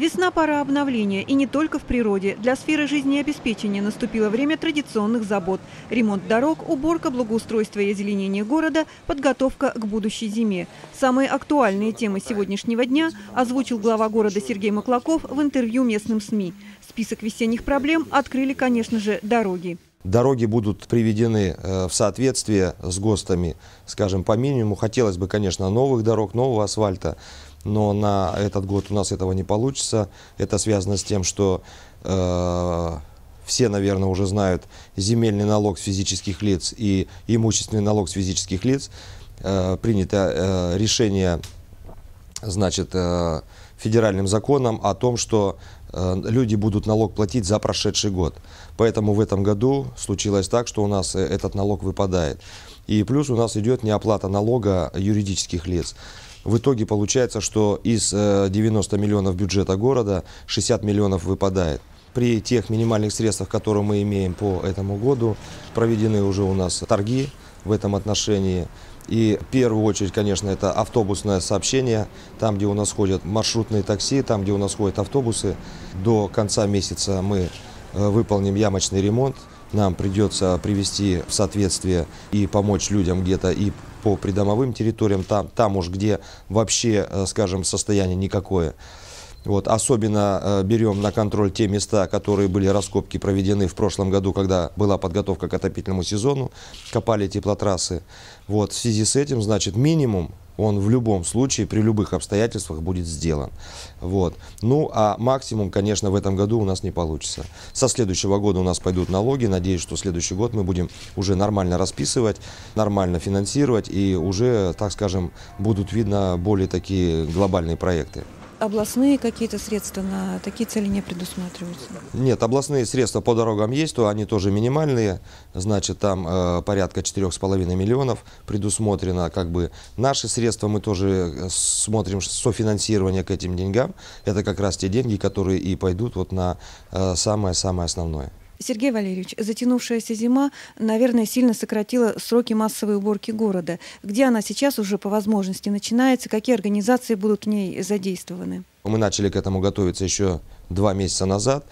Весна – пора обновления, и не только в природе. Для сферы жизнеобеспечения наступило время традиционных забот. Ремонт дорог, уборка, благоустройство и озеленение города, подготовка к будущей зиме. Самые актуальные темы сегодняшнего дня озвучил глава города Сергей Маклаков в интервью местным СМИ. Список весенних проблем открыли, конечно же, дороги. Дороги будут приведены э, в соответствие с ГОСТами, скажем, по минимуму. Хотелось бы, конечно, новых дорог, нового асфальта но на этот год у нас этого не получится. Это связано с тем, что э, все, наверное, уже знают земельный налог с физических лиц и имущественный налог с физических лиц. Э, принято э, решение, значит, э, федеральным законом о том, что э, люди будут налог платить за прошедший год. Поэтому в этом году случилось так, что у нас э, этот налог выпадает. И плюс у нас идет неоплата налога юридических лиц. В итоге получается, что из 90 э, миллионов бюджета города 60 миллионов выпадает. При тех минимальных средствах, которые мы имеем по этому году, проведены уже у нас торги в этом отношении. И в первую очередь, конечно, это автобусное сообщение, там, где у нас ходят маршрутные такси, там, где у нас ходят автобусы. До конца месяца мы э, выполним ямочный ремонт нам придется привести в соответствие и помочь людям где-то и по придомовым территориям, там, там уж где вообще, э, скажем, состояние никакое. Вот, особенно э, берем на контроль те места, которые были раскопки проведены в прошлом году, когда была подготовка к отопительному сезону, копали теплотрассы. Вот, в связи с этим, значит, минимум он в любом случае, при любых обстоятельствах будет сделан. Вот. Ну, а максимум, конечно, в этом году у нас не получится. Со следующего года у нас пойдут налоги. Надеюсь, что следующий год мы будем уже нормально расписывать, нормально финансировать и уже, так скажем, будут видно более такие глобальные проекты областные какие-то средства на такие цели не предусматриваются? Нет, областные средства по дорогам есть, то они тоже минимальные. Значит, там э, порядка 4,5 миллионов предусмотрено. Как бы наши средства мы тоже э, смотрим софинансирование к этим деньгам. Это как раз те деньги, которые и пойдут вот на э, самое-самое э, основное. Сергей Валерьевич, затянувшаяся зима, наверное, сильно сократила сроки массовой уборки города. Где она сейчас уже по возможности начинается? Какие организации будут в ней задействованы? Мы начали к этому готовиться еще два месяца назад.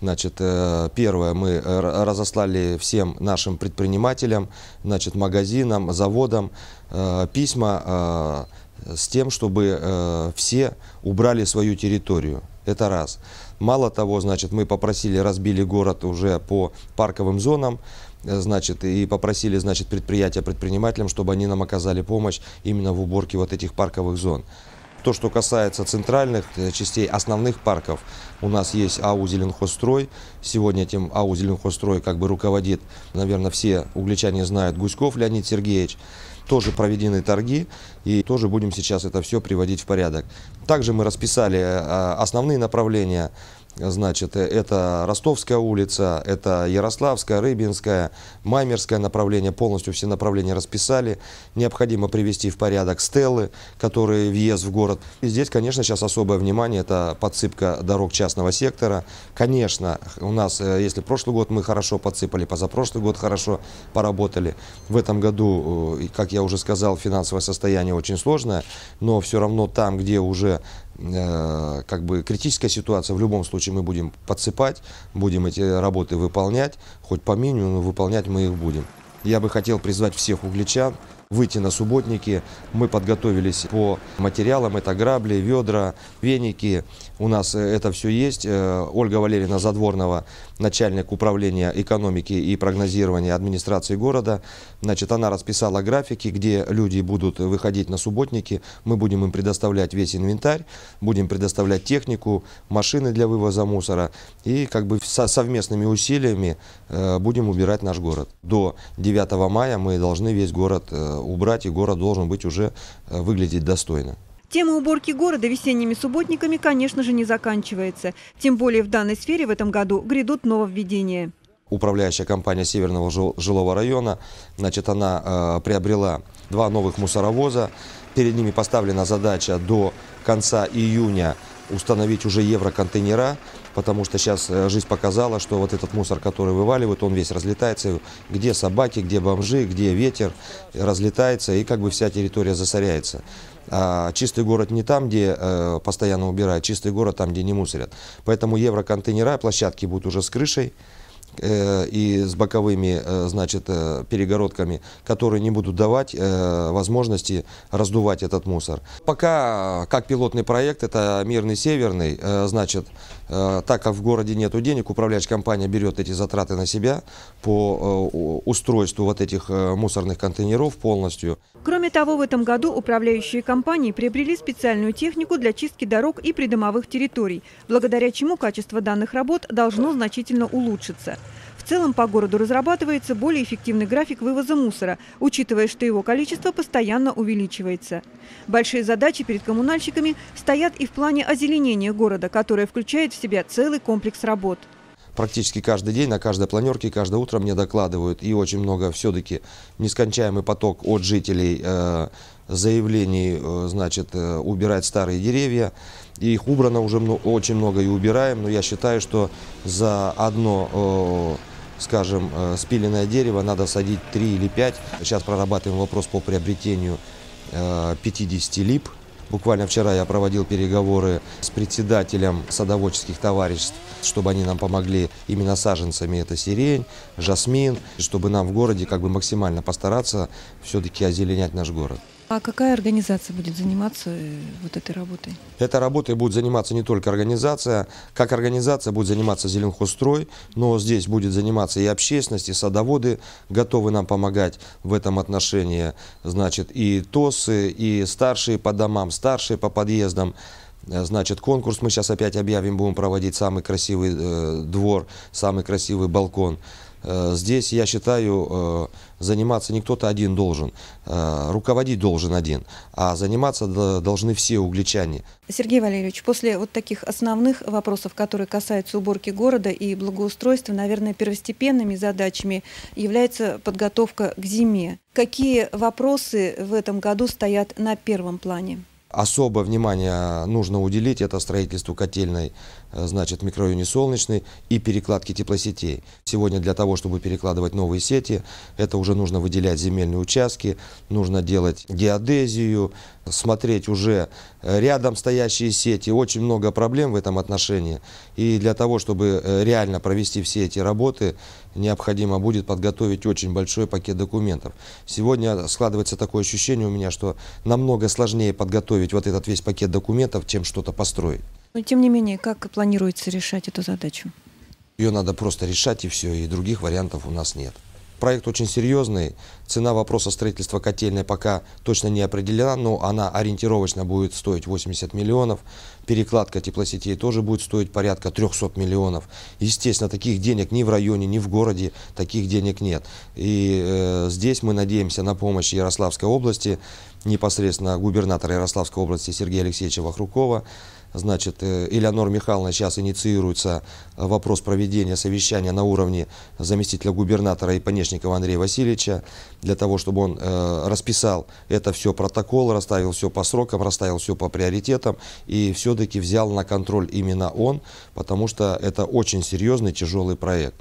Значит, э, первое, мы э, разослали всем нашим предпринимателям, значит, магазинам, заводам э, письма с тем, чтобы все убрали свою территорию. Это раз. Мало того, значит, мы попросили, разбили город уже по парковым зонам, э, значит, и попросили, значит, предприятия предпринимателям, чтобы они нам оказали помощь именно в уборке вот этих парковых зон. То, что касается центральных э, частей основных парков, у нас есть АУ «Зеленхозстрой». Сегодня этим АУ «Зеленхозстрой» как бы руководит, наверное, все угличане знают, Гуськов Леонид Сергеевич тоже проведены торги, и тоже будем сейчас это все приводить в порядок. Также мы расписали э, основные направления Значит, э, это Ростовская улица, это Ярославская, Рыбинская, Маймерское направление. Полностью все направления расписали. Необходимо привести в порядок стелы, которые въезд в город. И здесь, конечно, сейчас особое внимание – это подсыпка дорог частного сектора. Конечно, у нас, э, если прошлый год мы хорошо подсыпали, позапрошлый год хорошо поработали. В этом году, э, как я уже сказал, финансовое состояние очень сложное, но все равно там, где уже Э, как бы критическая ситуация, в любом случае мы будем подсыпать, будем эти работы выполнять, хоть по минимуму, но выполнять мы их будем. Я бы хотел призвать всех угличан выйти на субботники. Мы подготовились по материалам. Это грабли, ведра, веники. У нас э, это все есть. Э, Ольга Валерьевна Задворного начальник управления экономики и прогнозирования администрации города. Значит, она расписала графики, где люди будут выходить на субботники. Мы будем им предоставлять весь инвентарь, будем предоставлять технику, машины для вывоза мусора. И как бы со совместными усилиями э, будем убирать наш город. До 9 мая мы должны весь город убрать, и город должен быть уже э, выглядеть достойно. Тема уборки города весенними субботниками, конечно же, не заканчивается. Тем более в данной сфере в этом году грядут нововведения. Управляющая компания Северного жилого района, значит, она э, приобрела два новых мусоровоза. Перед ними поставлена задача до конца июня установить уже евроконтейнера потому что сейчас э, жизнь показала, что вот этот мусор, который вываливают, он весь разлетается, где собаки, где бомжи, где ветер, э, разлетается, и как бы вся территория засоряется. А чистый город не там, где э, постоянно убирают, чистый город там, где не мусорят. Поэтому евроконтейнера, площадки будут уже с крышей, Э, и с боковыми э, значит, э, перегородками, которые не будут давать возможности раздувать этот мусор. Пока как пилотный проект, это мирный северный, значит, так как в городе нет денег, управляющая компания берет эти затраты на себя по устройству вот этих мусорных контейнеров полностью. Кроме того, в этом году управляющие компании приобрели специальную технику для чистки дорог и придомовых территорий, благодаря чему качество данных работ должно значительно улучшиться. В целом по городу разрабатывается более эффективный график вывоза мусора, учитывая, что его количество постоянно увеличивается. Большие задачи перед коммунальщиками стоят и в плане озеленения города, которое включает в себя целый комплекс работ практически каждый день на каждой планерке, каждое утро мне докладывают. И очень много все-таки нескончаемый поток от жителей э, заявлений, э, значит, э, убирать старые деревья. И их убрано уже много, очень много и убираем. Но я считаю, что за одно... Э, скажем, э, спиленное дерево надо садить 3 или 5. Сейчас прорабатываем вопрос по приобретению 50 э, лип. Буквально вчера я проводил переговоры с председателем садоводческих товариществ, чтобы они нам помогли именно саженцами. Это сирень, жасмин, чтобы нам в городе как бы максимально постараться все-таки озеленять наш город. А какая организация будет заниматься э, вот этой работой? Этой работой будет заниматься не только организация. Как организация будет заниматься Зеленхозстрой, но здесь будет заниматься и общественность, и садоводы готовы нам помогать в этом отношении. Значит, и ТОСы, и старшие по домам, старшие по подъездам. Значит, конкурс мы сейчас опять объявим, будем проводить самый красивый э, двор, самый красивый балкон. Э, здесь, я считаю, э, заниматься не кто-то один должен, э, руководить должен один, а заниматься должны все угличане. Сергей Валерьевич, после вот таких основных вопросов, которые касаются уборки города и благоустройства, наверное, первостепенными задачами является подготовка к зиме. Какие вопросы в этом году стоят на первом плане? Особое внимание нужно уделить это строительству котельной э, значит, микрорайоне Солнечный и перекладке теплосетей. Сегодня для того, чтобы перекладывать новые сети, это уже нужно выделять земельные участки, нужно делать геодезию, смотреть уже э, рядом стоящие сети. Очень много проблем в этом отношении. И для того, чтобы э, реально провести все эти работы, необходимо будет подготовить очень большой пакет документов. Сегодня складывается такое ощущение у меня, что намного сложнее подготовить вот этот весь пакет документов, чем что-то построить. Но тем не менее, как планируется решать эту задачу? Ее надо просто решать и все, и других вариантов у нас нет. Проект очень серьезный. Цена вопроса строительства котельной пока точно не определена, но она ориентировочно будет стоить 80 миллионов. Перекладка теплосетей тоже будет стоить порядка 300 миллионов. Естественно, таких денег ни в районе, ни в городе таких денег нет. И э, здесь мы надеемся на помощь Ярославской области, непосредственно губернатора Ярославской области Сергея Алексеевича Вахрукова значит, э, Элеонор Михайловна сейчас инициируется э, вопрос проведения совещания на уровне заместителя губернатора и Понешникова Андрея Васильевича, для того, чтобы он э, расписал это все протокол, расставил все по срокам, расставил все по приоритетам, и все-таки взял на контроль именно он, потому что это очень серьезный, тяжелый проект.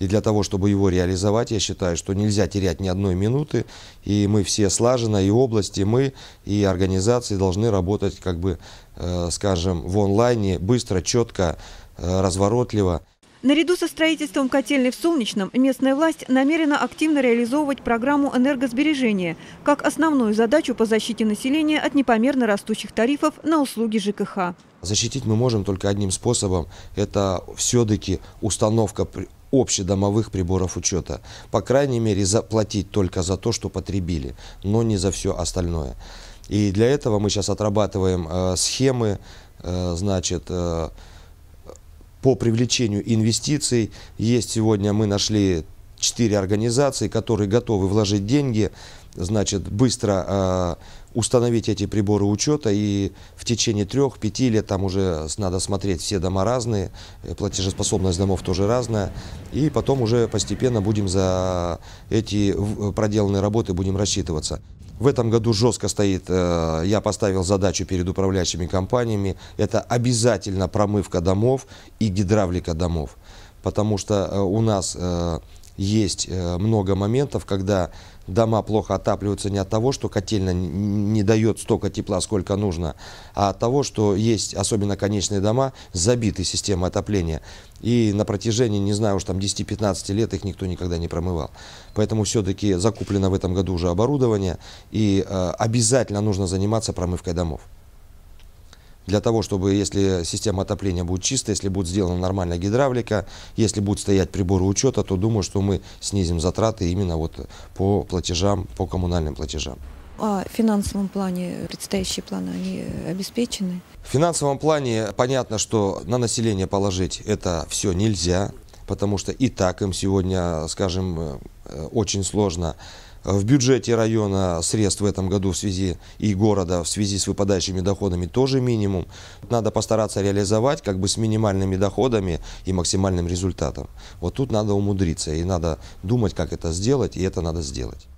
И для того, чтобы его реализовать, я считаю, что нельзя терять ни одной минуты. И мы все слаженно, и области, и мы, и организации должны работать, как бы, э, скажем, в онлайне, быстро, четко, э, разворотливо. Наряду со строительством котельной в Солнечном местная власть намерена активно реализовывать программу энергосбережения как основную задачу по защите населения от непомерно растущих тарифов на услуги ЖКХ. Защитить мы можем только одним способом – это все-таки установка общедомовых приборов учета. По крайней мере, заплатить только за то, что потребили, но не за все остальное. И для этого мы сейчас отрабатываем э, схемы, э, значит, э, по привлечению инвестиций. Есть сегодня, мы нашли четыре организации, которые готовы вложить деньги значит, быстро э, установить эти приборы учета и в течение трех-пяти лет там уже надо смотреть, все дома разные, э, платежеспособность домов тоже разная, и потом уже постепенно будем за эти проделанные работы будем рассчитываться. В этом году жестко стоит, э, я поставил задачу перед управляющими компаниями, это обязательно промывка домов и гидравлика домов, потому что у нас есть много моментов, когда дома плохо отапливаются не от того, что котельно не дает столько тепла, сколько нужно, а от того, что есть, особенно конечные дома, забиты системы отопления. И на протяжении, не знаю, уж там 10-15 лет их никто никогда не промывал. Поэтому все-таки закуплено в этом году уже оборудование, и э, обязательно нужно заниматься промывкой домов для того, чтобы, если система отопления будет чистая, если будет сделана нормальная гидравлика, если будут стоять приборы учета, то думаю, что мы снизим затраты именно вот по платежам, по коммунальным платежам. А в финансовом плане предстоящие планы, они обеспечены? В финансовом плане понятно, что на население положить это все нельзя, потому что и так им сегодня, скажем, э, очень сложно. В бюджете района средств в этом году в связи и города в связи с выпадающими доходами тоже минимум. Надо постараться реализовать как бы с минимальными доходами и максимальным результатом. Вот тут надо умудриться и надо думать, как это сделать, и это надо сделать.